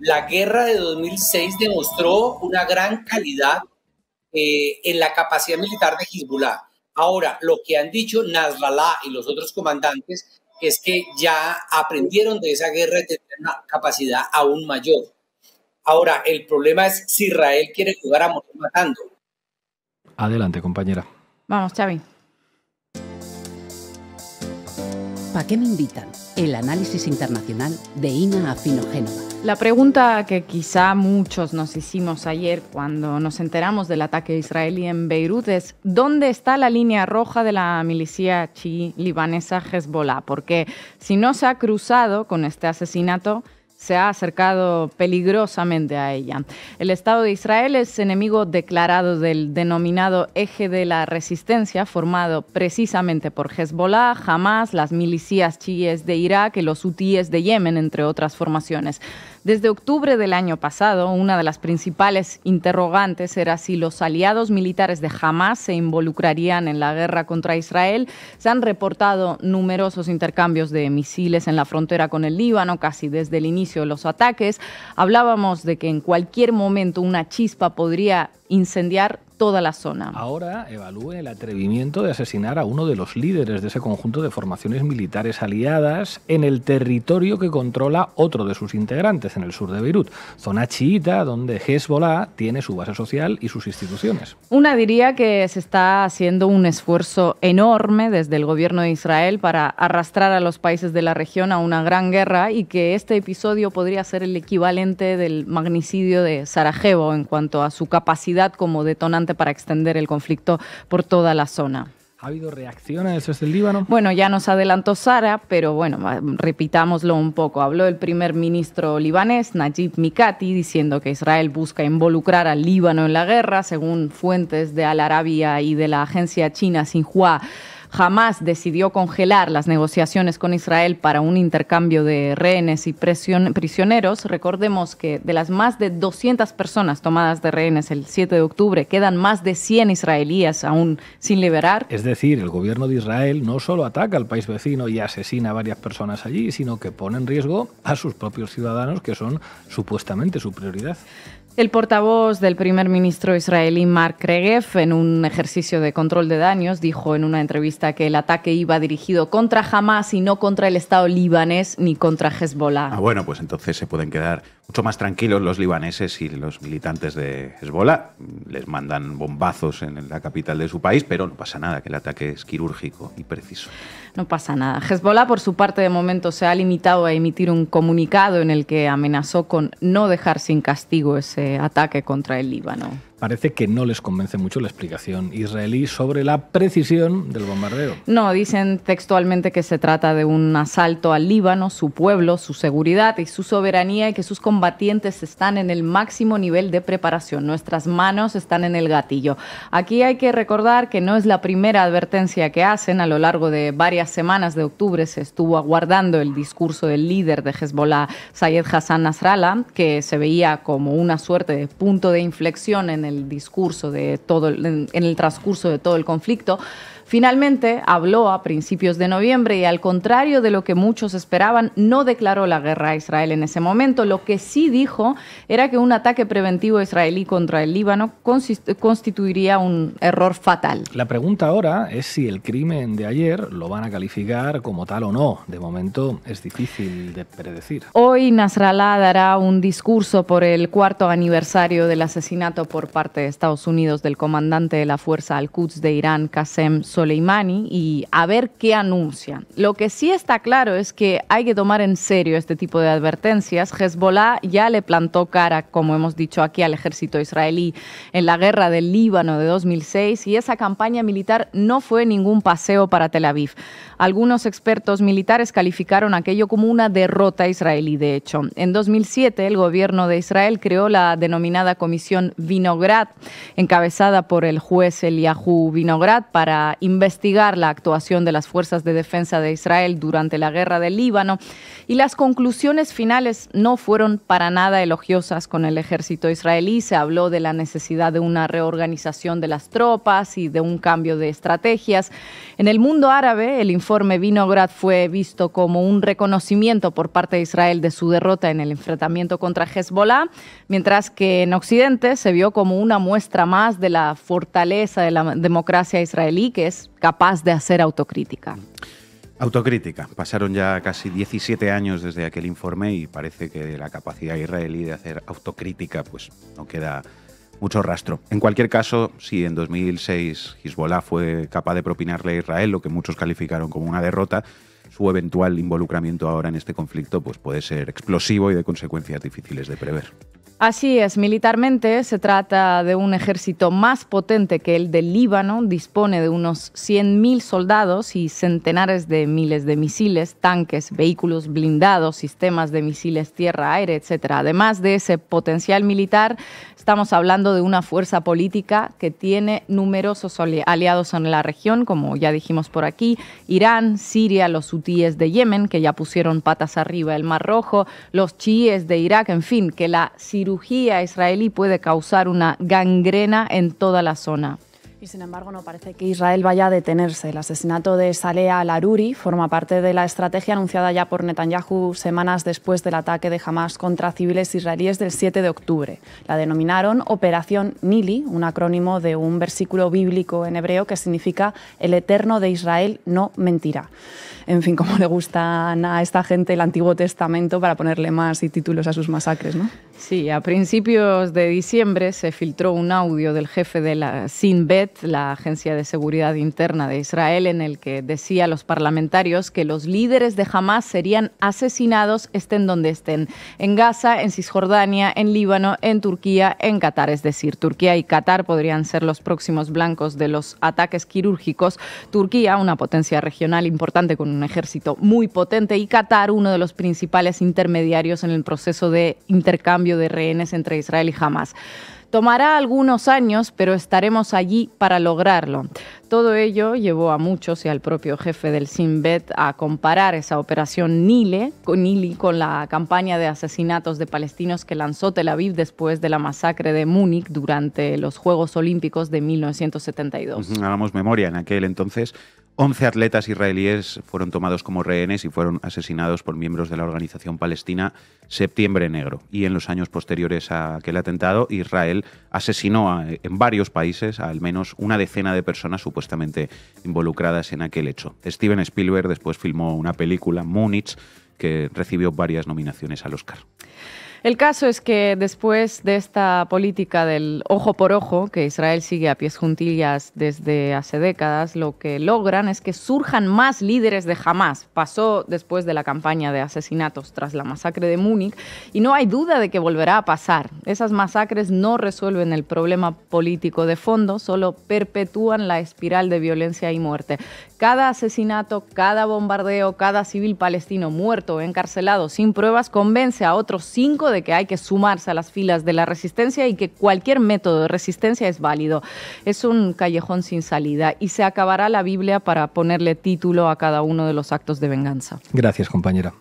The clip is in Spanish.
la guerra de 2006 demostró una gran calidad eh, en la capacidad militar de Hezbollah. Ahora, lo que han dicho Nasrallah y los otros comandantes es que ya aprendieron de esa guerra y tienen una capacidad aún mayor. Ahora, el problema es si Israel quiere jugar a morir matando. Adelante, compañera. Vamos, Xavi. ¿Para qué me invitan? el análisis internacional de Ina Afino Génova. La pregunta que quizá muchos nos hicimos ayer cuando nos enteramos del ataque israelí en Beirut es ¿dónde está la línea roja de la milicia chi libanesa Hezbollah? Porque si no se ha cruzado con este asesinato, se ha acercado peligrosamente a ella. El Estado de Israel es enemigo declarado del denominado eje de la resistencia, formado precisamente por Hezbollah, Hamas, las milicias chiíes de Irak y los hutíes de Yemen, entre otras formaciones. Desde octubre del año pasado, una de las principales interrogantes era si los aliados militares de Hamas se involucrarían en la guerra contra Israel. Se han reportado numerosos intercambios de misiles en la frontera con el Líbano, casi desde el inicio de los ataques. Hablábamos de que en cualquier momento una chispa podría incendiar toda la zona. Ahora evalúe el atrevimiento de asesinar a uno de los líderes de ese conjunto de formaciones militares aliadas en el territorio que controla otro de sus integrantes, en el sur de Beirut, zona chiita donde Hezbollah tiene su base social y sus instituciones. Una diría que se está haciendo un esfuerzo enorme desde el gobierno de Israel para arrastrar a los países de la región a una gran guerra y que este episodio podría ser el equivalente del magnicidio de Sarajevo en cuanto a su capacidad como detonante para extender el conflicto por toda la zona. ¿Ha habido reacciones desde el Líbano? Bueno, ya nos adelantó Sara, pero bueno, repitámoslo un poco. Habló el primer ministro libanés, Najib Mikati, diciendo que Israel busca involucrar al Líbano en la guerra, según fuentes de Al Arabia y de la agencia china Xinhua. Jamás decidió congelar las negociaciones con Israel para un intercambio de rehenes y prisioneros. Recordemos que de las más de 200 personas tomadas de rehenes el 7 de octubre, quedan más de 100 israelíes aún sin liberar. Es decir, el gobierno de Israel no solo ataca al país vecino y asesina a varias personas allí, sino que pone en riesgo a sus propios ciudadanos, que son supuestamente su prioridad. El portavoz del primer ministro israelí Mark Regev, en un ejercicio de control de daños, dijo en una entrevista que el ataque iba dirigido contra Hamas y no contra el Estado libanés ni contra Hezbollah. Ah, bueno, pues entonces se pueden quedar mucho más tranquilos los libaneses y los militantes de Hezbollah. Les mandan bombazos en la capital de su país, pero no pasa nada, que el ataque es quirúrgico y preciso. No pasa nada. Hezbollah, por su parte, de momento se ha limitado a emitir un comunicado en el que amenazó con no dejar sin castigo ese ataque contra el Líbano parece que no les convence mucho la explicación israelí sobre la precisión del bombardeo. No, dicen textualmente que se trata de un asalto al Líbano, su pueblo, su seguridad y su soberanía y que sus combatientes están en el máximo nivel de preparación. Nuestras manos están en el gatillo. Aquí hay que recordar que no es la primera advertencia que hacen. A lo largo de varias semanas de octubre se estuvo aguardando el discurso del líder de Hezbollah, Sayed Hassan Nasrallah, que se veía como una suerte de punto de inflexión en el el discurso de todo, en, el transcurso de todo el conflicto, Finalmente, habló a principios de noviembre y al contrario de lo que muchos esperaban, no declaró la guerra a Israel en ese momento. Lo que sí dijo era que un ataque preventivo israelí contra el Líbano constituiría un error fatal. La pregunta ahora es si el crimen de ayer lo van a calificar como tal o no. De momento es difícil de predecir. Hoy Nasrallah dará un discurso por el cuarto aniversario del asesinato por parte de Estados Unidos del comandante de la fuerza Al-Quds de Irán, Qasem Soleimani Leimani y a ver qué anuncia. Lo que sí está claro es que hay que tomar en serio este tipo de advertencias. Hezbollah ya le plantó cara, como hemos dicho aquí, al ejército israelí en la guerra del Líbano de 2006 y esa campaña militar no fue ningún paseo para Tel Aviv. Algunos expertos militares calificaron aquello como una derrota israelí, de hecho. En 2007 el gobierno de Israel creó la denominada Comisión Vinograd, encabezada por el juez Eliahu Vinograd para investigar la actuación de las fuerzas de defensa de Israel durante la guerra del Líbano y las conclusiones finales no fueron para nada elogiosas con el ejército israelí. Se habló de la necesidad de una reorganización de las tropas y de un cambio de estrategias. En el mundo árabe, el informe Vinograd fue visto como un reconocimiento por parte de Israel de su derrota en el enfrentamiento contra Hezbollah, mientras que en Occidente se vio como una muestra más de la fortaleza de la democracia israelí, que capaz de hacer autocrítica. Autocrítica. Pasaron ya casi 17 años desde aquel informe y parece que la capacidad israelí de hacer autocrítica pues no queda mucho rastro. En cualquier caso, si en 2006 Hezbollah fue capaz de propinarle a Israel lo que muchos calificaron como una derrota, su eventual involucramiento ahora en este conflicto pues puede ser explosivo y de consecuencias difíciles de prever. Así es, militarmente se trata de un ejército más potente que el del Líbano, dispone de unos 100.000 soldados y centenares de miles de misiles, tanques, vehículos blindados, sistemas de misiles tierra-aire, etc. Además de ese potencial militar, estamos hablando de una fuerza política que tiene numerosos aliados en la región, como ya dijimos por aquí, Irán, Siria, los hutíes de Yemen, que ya pusieron patas arriba el Mar Rojo, los chiíes de Irak, en fin, que la Siria cirugía israelí puede causar una gangrena en toda la zona. Y sin embargo, no parece que Israel vaya a detenerse. El asesinato de Saleh al-Aruri forma parte de la estrategia anunciada ya por Netanyahu semanas después del ataque de Hamas contra civiles israelíes del 7 de octubre. La denominaron Operación Nili, un acrónimo de un versículo bíblico en hebreo que significa El Eterno de Israel no mentirá. En fin, como le gustan a esta gente el Antiguo Testamento para ponerle más y títulos a sus masacres, ¿no? Sí, a principios de diciembre se filtró un audio del jefe de la Sin Bet la agencia de seguridad interna de Israel, en el que decía a los parlamentarios que los líderes de Hamas serían asesinados estén donde estén, en Gaza, en Cisjordania, en Líbano, en Turquía, en Qatar. Es decir, Turquía y Qatar podrían ser los próximos blancos de los ataques quirúrgicos. Turquía, una potencia regional importante con un ejército muy potente, y Qatar, uno de los principales intermediarios en el proceso de intercambio de rehenes entre Israel y Hamas. Tomará algunos años, pero estaremos allí para lograrlo. Todo ello llevó a muchos y al propio jefe del Sinbet a comparar esa operación Nile, con, con la campaña de asesinatos de palestinos que lanzó Tel Aviv después de la masacre de Múnich durante los Juegos Olímpicos de 1972. Hagamos memoria, en aquel entonces 11 atletas israelíes fueron tomados como rehenes y fueron asesinados por miembros de la organización palestina Septiembre Negro. Y en los años posteriores a aquel atentado, Israel asesinó en varios países a al menos una decena de personas supuestamente involucradas en aquel hecho. Steven Spielberg después filmó una película, Múnich, que recibió varias nominaciones al Oscar. El caso es que después de esta política del ojo por ojo, que Israel sigue a pies juntillas desde hace décadas, lo que logran es que surjan más líderes de jamás. Pasó después de la campaña de asesinatos tras la masacre de Múnich y no hay duda de que volverá a pasar. Esas masacres no resuelven el problema político de fondo, solo perpetúan la espiral de violencia y muerte. Cada asesinato, cada bombardeo, cada civil palestino muerto o encarcelado sin pruebas convence a otros cinco de que hay que sumarse a las filas de la resistencia y que cualquier método de resistencia es válido. Es un callejón sin salida y se acabará la Biblia para ponerle título a cada uno de los actos de venganza. Gracias, compañera.